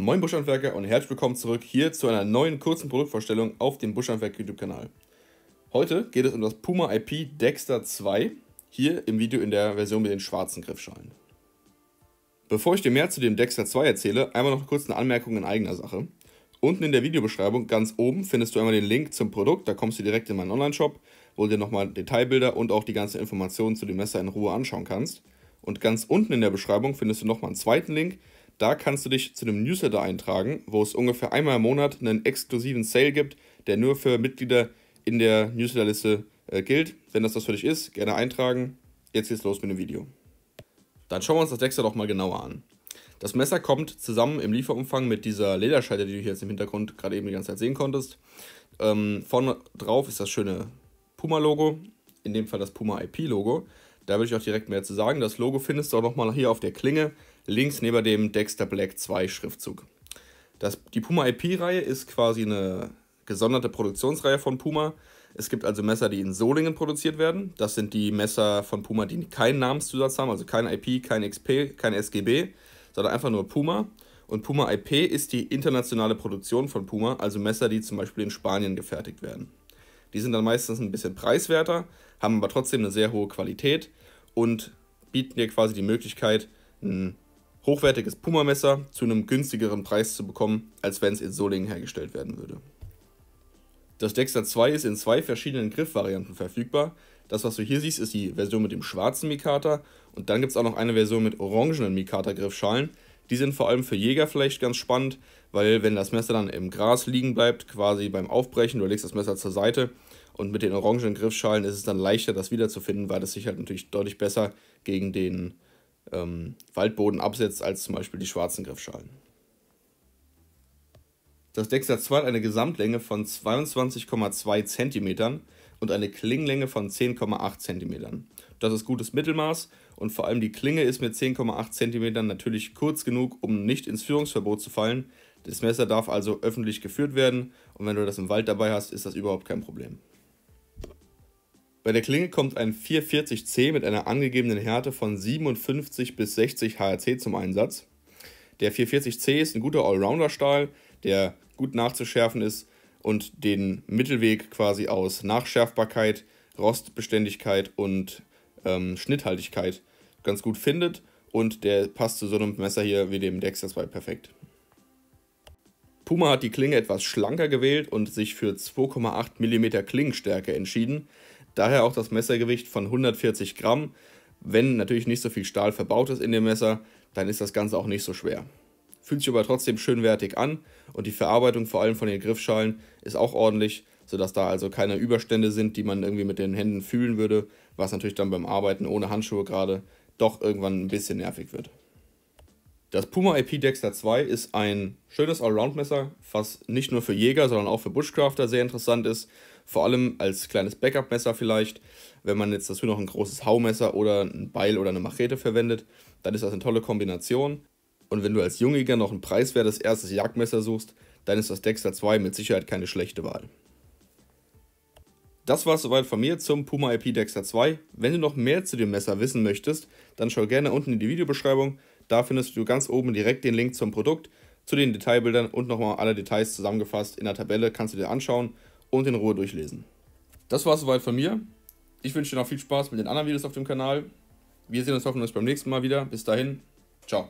Moin Buschhandwerker und herzlich willkommen zurück hier zu einer neuen kurzen Produktvorstellung auf dem Buschhandwerk YouTube-Kanal. Heute geht es um das Puma IP Dexter 2, hier im Video in der Version mit den schwarzen Griffschalen. Bevor ich dir mehr zu dem Dexter 2 erzähle, einmal noch kurz eine Anmerkung in eigener Sache. Unten in der Videobeschreibung ganz oben findest du einmal den Link zum Produkt, da kommst du direkt in meinen Online-Shop, wo du dir nochmal Detailbilder und auch die ganzen Informationen zu dem Messer in Ruhe anschauen kannst. Und ganz unten in der Beschreibung findest du nochmal einen zweiten Link, da kannst du dich zu einem Newsletter eintragen, wo es ungefähr einmal im Monat einen exklusiven Sale gibt, der nur für Mitglieder in der Newsletterliste äh, gilt. Wenn das das für dich ist, gerne eintragen. Jetzt geht's los mit dem Video. Dann schauen wir uns das Dexter doch mal genauer an. Das Messer kommt zusammen im Lieferumfang mit dieser Lederscheide, die du hier jetzt im Hintergrund gerade eben die ganze Zeit sehen konntest. Ähm, vorne drauf ist das schöne Puma-Logo, in dem Fall das Puma IP-Logo. Da würde ich auch direkt mehr zu sagen. Das Logo findest du auch nochmal hier auf der Klinge links neben dem Dexter Black 2 Schriftzug. Das, die Puma IP-Reihe ist quasi eine gesonderte Produktionsreihe von Puma. Es gibt also Messer, die in Solingen produziert werden. Das sind die Messer von Puma, die keinen Namenszusatz haben, also kein IP, kein XP, kein SGB, sondern einfach nur Puma. Und Puma IP ist die internationale Produktion von Puma, also Messer, die zum Beispiel in Spanien gefertigt werden. Die sind dann meistens ein bisschen preiswerter, haben aber trotzdem eine sehr hohe Qualität und bieten dir quasi die Möglichkeit, ein hochwertiges Puma-Messer zu einem günstigeren Preis zu bekommen, als wenn es in Solingen hergestellt werden würde. Das Dexter 2 ist in zwei verschiedenen Griffvarianten verfügbar. Das, was du hier siehst, ist die Version mit dem schwarzen Mikata und dann gibt es auch noch eine Version mit orangenen Mikata-Griffschalen. Die sind vor allem für Jäger vielleicht ganz spannend, weil wenn das Messer dann im Gras liegen bleibt, quasi beim Aufbrechen, du legst das Messer zur Seite und mit den orangenen Griffschalen ist es dann leichter, das wiederzufinden, weil das sich halt natürlich deutlich besser gegen den ähm, Waldboden absetzt als zum Beispiel die schwarzen Griffschalen. Das Dexter 2 hat eine Gesamtlänge von 22,2 cm und eine Klingenlänge von 10,8 cm. Das ist gutes Mittelmaß und vor allem die Klinge ist mit 10,8 cm natürlich kurz genug, um nicht ins Führungsverbot zu fallen. Das Messer darf also öffentlich geführt werden und wenn du das im Wald dabei hast, ist das überhaupt kein Problem. Bei der Klinge kommt ein 440C mit einer angegebenen Härte von 57 bis 60 HRC zum Einsatz. Der 440C ist ein guter Allrounder-Stahl, der gut nachzuschärfen ist und den Mittelweg quasi aus Nachschärfbarkeit, Rostbeständigkeit und ähm, Schnitthaltigkeit ganz gut findet. Und der passt zu so einem Messer hier wie dem Dexter 2 perfekt. Puma hat die Klinge etwas schlanker gewählt und sich für 2,8 mm Klingenstärke entschieden. Daher auch das Messergewicht von 140 Gramm. Wenn natürlich nicht so viel Stahl verbaut ist in dem Messer, dann ist das Ganze auch nicht so schwer. Fühlt sich aber trotzdem schönwertig an und die Verarbeitung vor allem von den Griffschalen ist auch ordentlich, sodass da also keine Überstände sind, die man irgendwie mit den Händen fühlen würde, was natürlich dann beim Arbeiten ohne Handschuhe gerade doch irgendwann ein bisschen nervig wird. Das Puma IP Dexter 2 ist ein schönes Allround-Messer, was nicht nur für Jäger, sondern auch für Bushcrafter sehr interessant ist. Vor allem als kleines Backup-Messer vielleicht. Wenn man jetzt dazu noch ein großes Haumesser oder ein Beil oder eine Machete verwendet, dann ist das eine tolle Kombination. Und wenn du als Jungjäger noch ein preiswertes erstes Jagdmesser suchst, dann ist das Dexter 2 mit Sicherheit keine schlechte Wahl. Das war es soweit von mir zum Puma IP Dexter 2. Wenn du noch mehr zu dem Messer wissen möchtest, dann schau gerne unten in die Videobeschreibung. Da findest du ganz oben direkt den Link zum Produkt, zu den Detailbildern und nochmal alle Details zusammengefasst in der Tabelle kannst du dir anschauen und in Ruhe durchlesen. Das war es soweit von mir. Ich wünsche dir noch viel Spaß mit den anderen Videos auf dem Kanal. Wir sehen uns hoffentlich beim nächsten Mal wieder. Bis dahin, ciao.